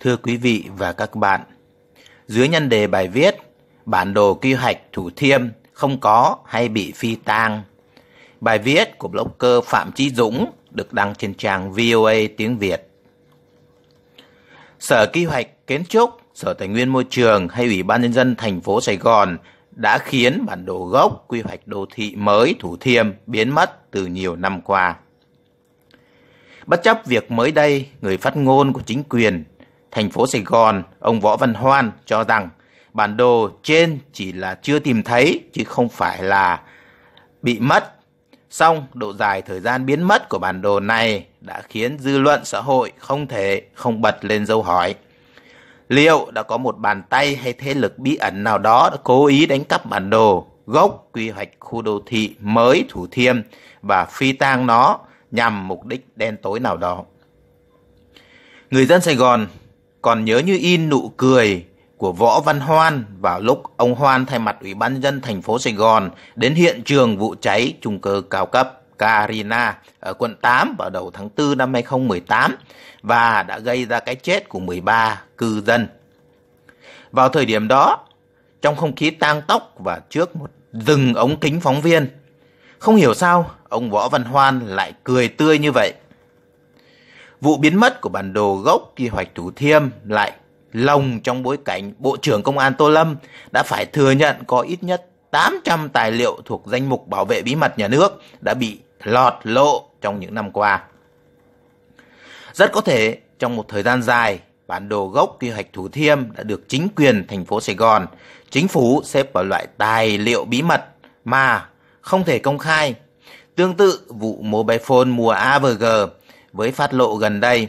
Thưa quý vị và các bạn, dưới nhân đề bài viết Bản đồ quy hoạch Thủ Thiêm không có hay bị phi tang. Bài viết của blogger Phạm Chí Dũng được đăng trên trang VOA tiếng Việt. Sở Quy hoạch Kiến trúc, Sở Tài nguyên Môi trường hay Ủy ban Nhân dân thành phố Sài Gòn đã khiến bản đồ gốc quy hoạch đô thị mới Thủ Thiêm biến mất từ nhiều năm qua. Bất chấp việc mới đây, người phát ngôn của chính quyền thành phố Sài Gòn, ông Võ Văn Hoan cho rằng bản đồ trên chỉ là chưa tìm thấy chứ không phải là bị mất. Song độ dài thời gian biến mất của bản đồ này đã khiến dư luận xã hội không thể không bật lên dấu hỏi. Liệu đã có một bàn tay hay thế lực bí ẩn nào đó đã cố ý đánh cắp bản đồ gốc quy hoạch khu đô thị mới Thủ Thiêm và phi tang nó nhằm mục đích đen tối nào đó? Người dân Sài Gòn còn nhớ như in nụ cười của Võ Văn Hoan vào lúc ông Hoan thay mặt Ủy ban dân thành phố Sài Gòn đến hiện trường vụ cháy trung cư cao cấp Carina ở quận 8 vào đầu tháng 4 năm 2018 và đã gây ra cái chết của 13 cư dân. Vào thời điểm đó, trong không khí tang tóc và trước một rừng ống kính phóng viên, không hiểu sao ông Võ Văn Hoan lại cười tươi như vậy. Vụ biến mất của bản đồ gốc quy hoạch Thủ Thiêm lại lồng trong bối cảnh Bộ trưởng Công an Tô Lâm đã phải thừa nhận có ít nhất 800 tài liệu thuộc danh mục bảo vệ bí mật nhà nước đã bị lọt lộ trong những năm qua. Rất có thể trong một thời gian dài, bản đồ gốc quy hoạch Thủ Thiêm đã được chính quyền thành phố Sài Gòn, chính phủ xếp vào loại tài liệu bí mật mà không thể công khai. Tương tự vụ mobile phone mùa AVG với phát lộ gần đây.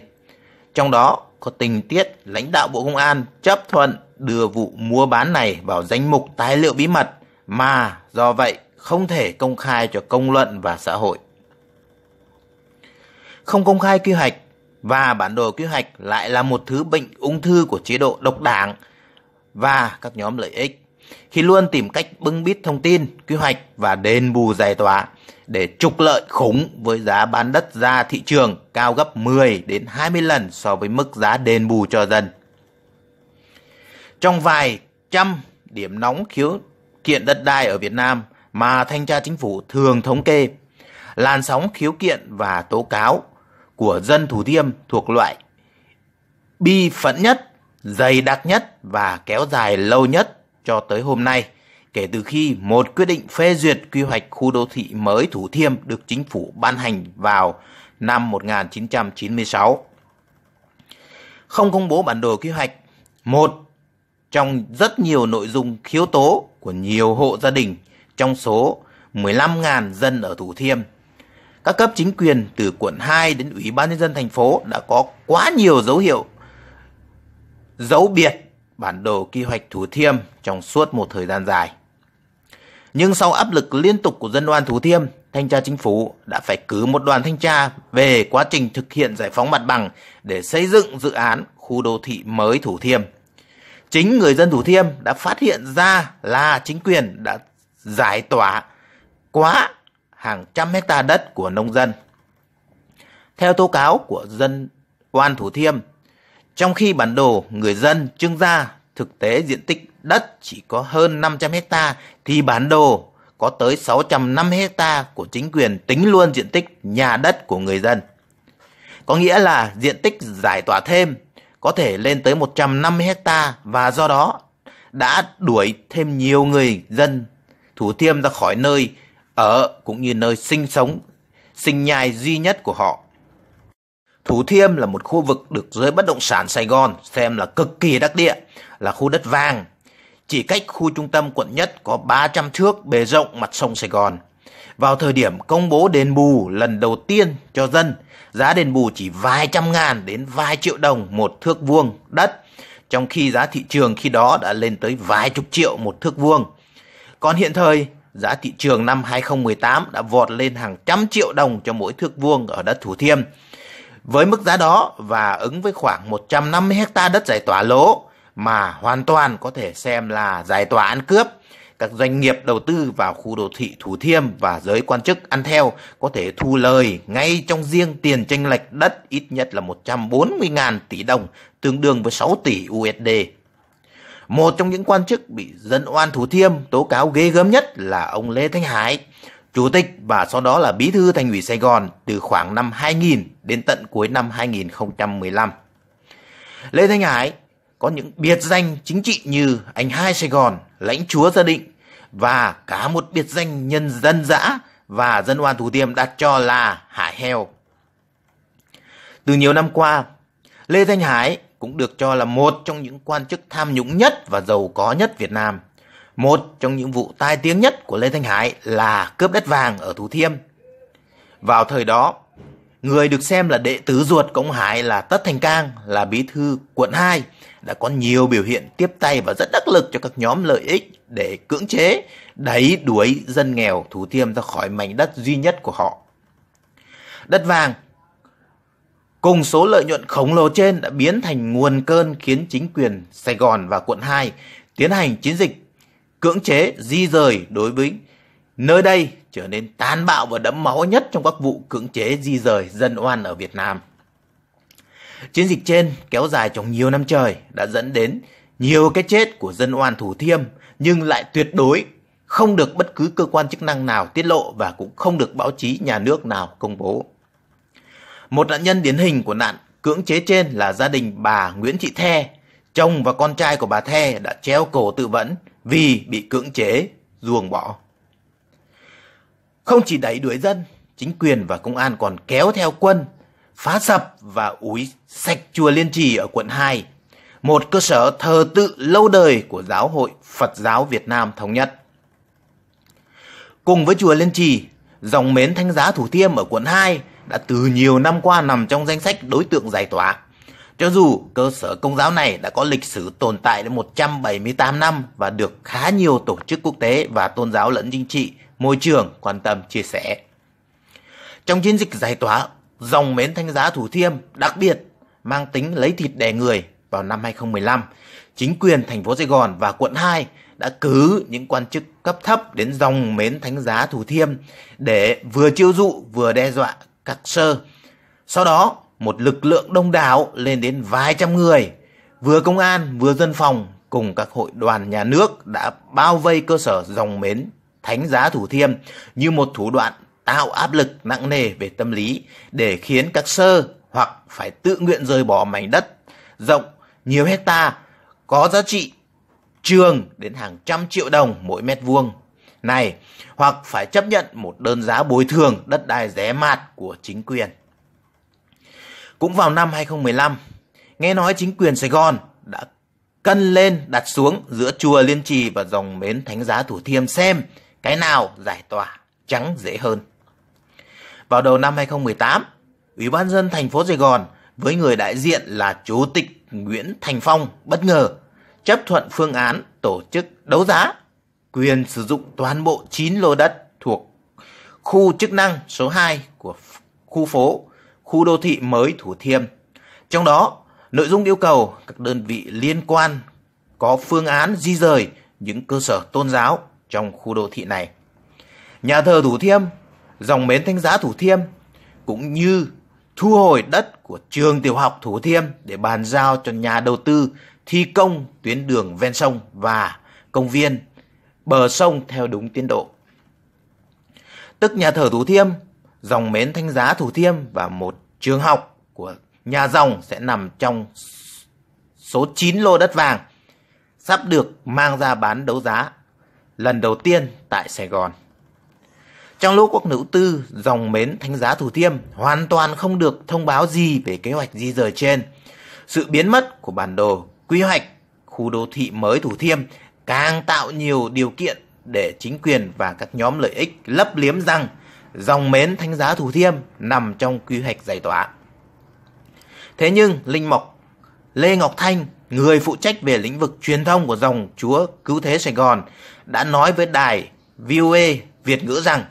Trong đó có tình tiết lãnh đạo Bộ Công an chấp thuận đưa vụ mua bán này vào danh mục tài liệu bí mật mà do vậy không thể công khai cho công luận và xã hội. Không công khai quy hoạch và bản đồ quy hoạch lại là một thứ bệnh ung thư của chế độ độc đảng và các nhóm lợi ích khi luôn tìm cách bưng bít thông tin, quy hoạch và đền bù giải tỏa để trục lợi khủng với giá bán đất ra thị trường cao gấp 10 đến 20 lần so với mức giá đền bù cho dân. Trong vài trăm điểm nóng khiếu kiện đất đai ở Việt Nam mà thanh tra chính phủ thường thống kê, làn sóng khiếu kiện và tố cáo của dân Thủ Thiêm thuộc loại bi phẫn nhất, dày đặc nhất và kéo dài lâu nhất cho tới hôm nay, kể từ khi một quyết định phê duyệt quy hoạch khu đô thị mới Thủ Thiêm được chính phủ ban hành vào năm 1996. Không công bố bản đồ quy hoạch, một trong rất nhiều nội dung khiếu tố của nhiều hộ gia đình trong số 15.000 dân ở Thủ Thiêm. Các cấp chính quyền từ quận 2 đến Ủy ban nhân dân thành phố đã có quá nhiều dấu hiệu dấu biệt bản đồ quy hoạch Thủ Thiêm trong suốt một thời gian dài. Nhưng sau áp lực liên tục của dân đoàn Thủ Thiêm, thanh tra chính phủ đã phải cử một đoàn thanh tra về quá trình thực hiện giải phóng mặt bằng để xây dựng dự án khu đô thị mới Thủ Thiêm. Chính người dân Thủ Thiêm đã phát hiện ra là chính quyền đã giải tỏa quá hàng trăm hecta đất của nông dân. Theo tố cáo của dân oan Thủ Thiêm trong khi bản đồ người dân trương gia thực tế diện tích đất chỉ có hơn 500 hecta thì bản đồ có tới 605 hecta của chính quyền tính luôn diện tích nhà đất của người dân. Có nghĩa là diện tích giải tỏa thêm có thể lên tới 150 hecta và do đó đã đuổi thêm nhiều người dân Thủ Thiêm ra khỏi nơi ở cũng như nơi sinh sống, sinh nhai duy nhất của họ. Thủ Thiêm là một khu vực được giới bất động sản Sài Gòn xem là cực kỳ đắc địa, là khu đất vàng. Chỉ cách khu trung tâm quận nhất có 300 thước bề rộng mặt sông Sài Gòn. Vào thời điểm công bố đền bù lần đầu tiên cho dân, giá đền bù chỉ vài trăm ngàn đến vài triệu đồng một thước vuông đất, trong khi giá thị trường khi đó đã lên tới vài chục triệu một thước vuông. Còn hiện thời, giá thị trường năm 2018 đã vọt lên hàng trăm triệu đồng cho mỗi thước vuông ở đất Thủ Thiêm. Với mức giá đó và ứng với khoảng 150 hecta đất giải tỏa lỗ mà hoàn toàn có thể xem là giải tỏa ăn cướp, các doanh nghiệp đầu tư vào khu đô thị Thủ Thiêm và giới quan chức ăn theo có thể thu lời ngay trong riêng tiền tranh lệch đất ít nhất là 140.000 tỷ đồng, tương đương với 6 tỷ USD. Một trong những quan chức bị dân oan Thủ Thiêm tố cáo ghê gớm nhất là ông Lê Thanh Hải, chủ tịch và sau đó là bí thư thành ủy Sài Gòn từ khoảng năm 2000 đến tận cuối năm 2015. Lê Thanh Hải có những biệt danh chính trị như anh hai Sài Gòn, lãnh chúa gia định và cả một biệt danh nhân dân dã và dân oan Thủ Tiêm đặt cho là Hải Heo. Từ nhiều năm qua, Lê Thanh Hải cũng được cho là một trong những quan chức tham nhũng nhất và giàu có nhất Việt Nam. Một trong những vụ tai tiếng nhất của Lê Thanh Hải là cướp đất vàng ở Thủ Thiêm. Vào thời đó, người được xem là đệ tứ ruột của ông Hải là Tất Thành Cang là bí thư quận 2 đã có nhiều biểu hiện tiếp tay và rất đắc lực cho các nhóm lợi ích để cưỡng chế, đẩy đuổi dân nghèo Thủ Thiêm ra khỏi mảnh đất duy nhất của họ. Đất vàng cùng số lợi nhuận khổng lồ trên đã biến thành nguồn cơn khiến chính quyền Sài Gòn và quận 2 tiến hành chiến dịch cưỡng chế di rời đối với nơi đây trở nên tàn bạo và đẫm máu nhất trong các vụ cưỡng chế di rời dân oan ở Việt Nam. Chiến dịch trên kéo dài trong nhiều năm trời đã dẫn đến nhiều cái chết của dân oan Thủ Thiêm nhưng lại tuyệt đối không được bất cứ cơ quan chức năng nào tiết lộ và cũng không được báo chí nhà nước nào công bố. Một nạn nhân điển hình của nạn cưỡng chế trên là gia đình bà Nguyễn Thị The, chồng và con trai của bà The đã treo cổ tự vẫn vì bị cưỡng chế, ruồng bỏ. Không chỉ đẩy đuổi dân, chính quyền và công an còn kéo theo quân, phá sập và úi sạch chùa Liên Trì ở quận 2, một cơ sở thờ tự lâu đời của Giáo hội Phật giáo Việt Nam Thống nhất. Cùng với chùa Liên Trì, dòng mến Thánh giá Thủ Thiêm ở quận 2 đã từ nhiều năm qua nằm trong danh sách đối tượng giải tỏa. Cho dù cơ sở công giáo này đã có lịch sử tồn tại đến 178 năm và được khá nhiều tổ chức quốc tế và tôn giáo lẫn chính trị, môi trường quan tâm chia sẻ. Trong chiến dịch giải tỏa dòng mến thánh giá Thủ Thiêm đặc biệt mang tính lấy thịt đè người vào năm 2015, chính quyền thành phố Sài Gòn và quận 2 đã cử những quan chức cấp thấp đến dòng mến thánh giá Thủ Thiêm để vừa chiêu dụ vừa đe dọa các sơ. Sau đó, một lực lượng đông đảo lên đến vài trăm người. Vừa công an, vừa dân phòng cùng các hội đoàn nhà nước đã bao vây cơ sở dòng mến Thánh giá Thủ Thiêm như một thủ đoạn tạo áp lực nặng nề về tâm lý để khiến các sơ hoặc phải tự nguyện rời bỏ mảnh đất rộng nhiều hecta có giá trị trường đến hàng trăm triệu đồng mỗi mét vuông này hoặc phải chấp nhận một đơn giá bồi thường đất đai rẻ mạt của chính quyền. Cũng vào năm 2015, nghe nói chính quyền Sài Gòn đã cân lên đặt xuống giữa chùa Liên Trì và dòng mến Thánh giá Thủ Thiêm xem cái nào giải tỏa trắng dễ hơn. Vào đầu năm 2018, Ủy ban dân thành phố Sài Gòn với người đại diện là Chủ tịch Nguyễn Thành Phong bất ngờ chấp thuận phương án tổ chức đấu giá quyền sử dụng toàn bộ 9 lô đất thuộc khu chức năng số 2 của khu phố khu đô thị mới Thủ Thiêm. Trong đó, nội dung yêu cầu các đơn vị liên quan có phương án di rời những cơ sở tôn giáo trong khu đô thị này. Nhà thờ Thủ Thiêm, dòng mến Thánh giá Thủ Thiêm cũng như thu hồi đất của trường tiểu học Thủ Thiêm để bàn giao cho nhà đầu tư thi công tuyến đường ven sông và công viên bờ sông theo đúng tiến độ. Tức nhà thờ Thủ Thiêm dòng mến Thanh Giá Thủ Thiêm và một trường học của nhà dòng sẽ nằm trong số 9 lô đất vàng sắp được mang ra bán đấu giá lần đầu tiên tại Sài Gòn. Trong lúc quốc nữ tư, dòng mến thanh Giá Thủ Thiêm hoàn toàn không được thông báo gì về kế hoạch di rời trên. Sự biến mất của bản đồ quy hoạch khu đô thị mới Thủ Thiêm càng tạo nhiều điều kiện để chính quyền và các nhóm lợi ích lấp liếm rằng dòng mến Thánh giá Thủ Thiêm nằm trong quy hoạch giải tỏa. Thế nhưng Linh Mộc Lê Ngọc Thanh, người phụ trách về lĩnh vực truyền thông của dòng Chúa Cứu Thế Sài Gòn, đã nói với đài VOA Việt ngữ rằng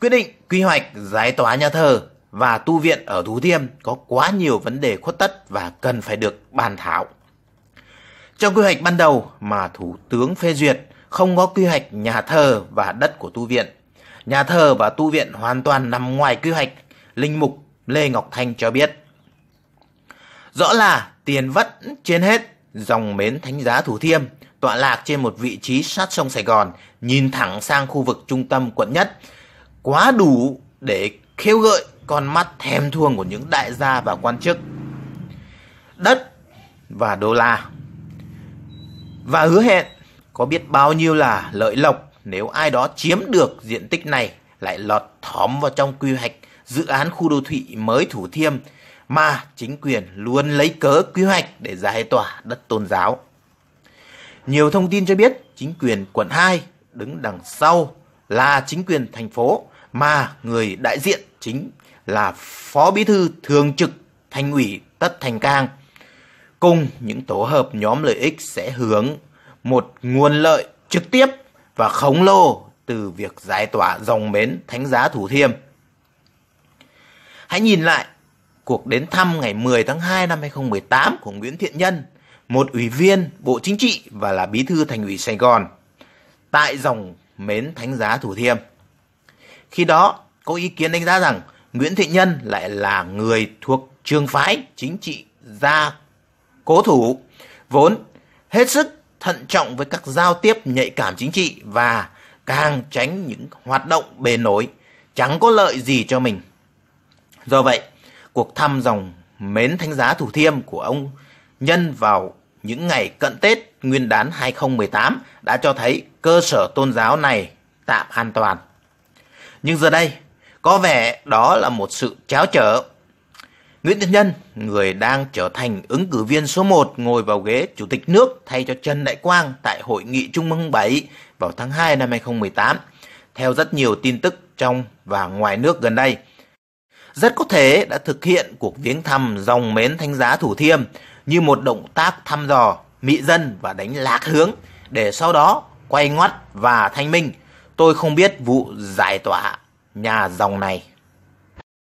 quyết định quy hoạch giải tỏa nhà thờ và tu viện ở Thủ Thiêm có quá nhiều vấn đề khuất tất và cần phải được bàn thảo. Trong quy hoạch ban đầu mà Thủ tướng phê duyệt, không có quy hoạch nhà thờ và đất của tu viện nhà thờ và tu viện hoàn toàn nằm ngoài quy hoạch, Linh Mục Lê Ngọc Thanh cho biết. Rõ là tiền vẫn trên hết, dòng mến thánh giá Thủ Thiêm tọa lạc trên một vị trí sát sông Sài Gòn, nhìn thẳng sang khu vực trung tâm quận nhất, quá đủ để khêu gợi con mắt thèm thuồng của những đại gia và quan chức. Đất và đô la. Và hứa hẹn có biết bao nhiêu là lợi lộc nếu ai đó chiếm được diện tích này lại lọt thóm vào trong quy hoạch dự án khu đô thị mới Thủ Thiêm mà chính quyền luôn lấy cớ quy hoạch để giải tỏa đất tôn giáo. Nhiều thông tin cho biết chính quyền quận 2 đứng đằng sau là chính quyền thành phố mà người đại diện chính là Phó Bí thư Thường trực Thành ủy Tất Thành Cang. Cùng những tổ hợp nhóm lợi ích sẽ hướng một nguồn lợi trực tiếp và khổng lồ từ việc giải tỏa dòng mến thánh giá Thủ Thiêm. Hãy nhìn lại cuộc đến thăm ngày 10 tháng 2 năm 2018 của Nguyễn Thiện Nhân, một ủy viên Bộ Chính trị và là bí thư thành ủy Sài Gòn, tại dòng mến thánh giá Thủ Thiêm. Khi đó, có ý kiến đánh giá rằng Nguyễn Thiện Nhân lại là người thuộc trường phái chính trị gia cố thủ, vốn hết sức thận trọng với các giao tiếp nhạy cảm chính trị và càng tránh những hoạt động bề nổi chẳng có lợi gì cho mình. Do vậy, cuộc thăm dòng mến thánh giá Thủ Thiêm của ông Nhân vào những ngày cận Tết Nguyên đán 2018 đã cho thấy cơ sở tôn giáo này tạm an toàn. Nhưng giờ đây, có vẻ đó là một sự cháo trở Nguyễn Tiến Nhân, người đang trở thành ứng cử viên số 1 ngồi vào ghế Chủ tịch nước thay cho Trần Đại Quang tại Hội nghị Trung ương 7 vào tháng 2 năm 2018, theo rất nhiều tin tức trong và ngoài nước gần đây. Rất có thể đã thực hiện cuộc viếng thăm dòng mến thánh giá Thủ Thiêm như một động tác thăm dò, mị dân và đánh lạc hướng để sau đó quay ngoắt và thanh minh. Tôi không biết vụ giải tỏa nhà dòng này.